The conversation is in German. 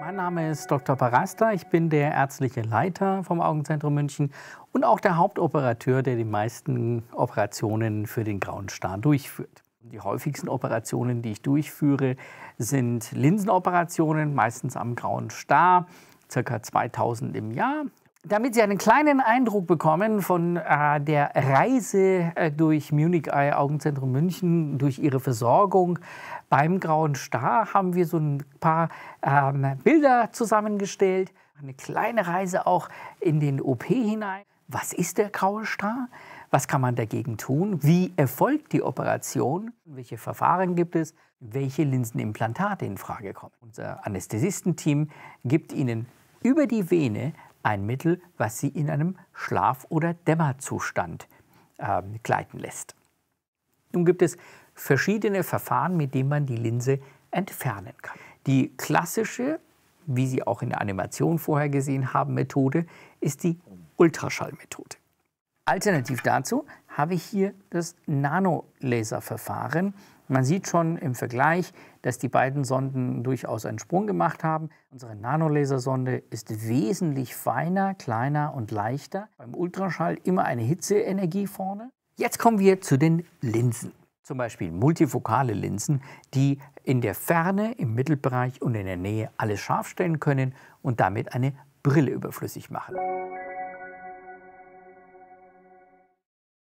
Mein Name ist Dr. Paraster. ich bin der ärztliche Leiter vom Augenzentrum München und auch der Hauptoperateur, der die meisten Operationen für den grauen Star durchführt. Die häufigsten Operationen, die ich durchführe, sind Linsenoperationen, meistens am grauen Star, ca. 2000 im Jahr. Damit Sie einen kleinen Eindruck bekommen von äh, der Reise äh, durch Munich Eye Augenzentrum München, durch Ihre Versorgung beim Grauen Star, haben wir so ein paar ähm, Bilder zusammengestellt. Eine kleine Reise auch in den OP hinein. Was ist der Graue Star? Was kann man dagegen tun? Wie erfolgt die Operation? Welche Verfahren gibt es? Welche Linsenimplantate in Frage kommen? Unser Anästhesistenteam gibt Ihnen über die Vene ein Mittel, was sie in einem Schlaf- oder Dämmerzustand äh, gleiten lässt. Nun gibt es verschiedene Verfahren, mit denen man die Linse entfernen kann. Die klassische, wie Sie auch in der Animation vorher gesehen haben, Methode ist die Ultraschallmethode. Alternativ dazu habe ich hier das Nanolaserverfahren. Man sieht schon im Vergleich, dass die beiden Sonden durchaus einen Sprung gemacht haben. Unsere Nanolasersonde ist wesentlich feiner, kleiner und leichter. Beim Ultraschall immer eine Hitzeenergie vorne. Jetzt kommen wir zu den Linsen. Zum Beispiel multifokale Linsen, die in der Ferne, im Mittelbereich und in der Nähe alles scharf stellen können und damit eine Brille überflüssig machen.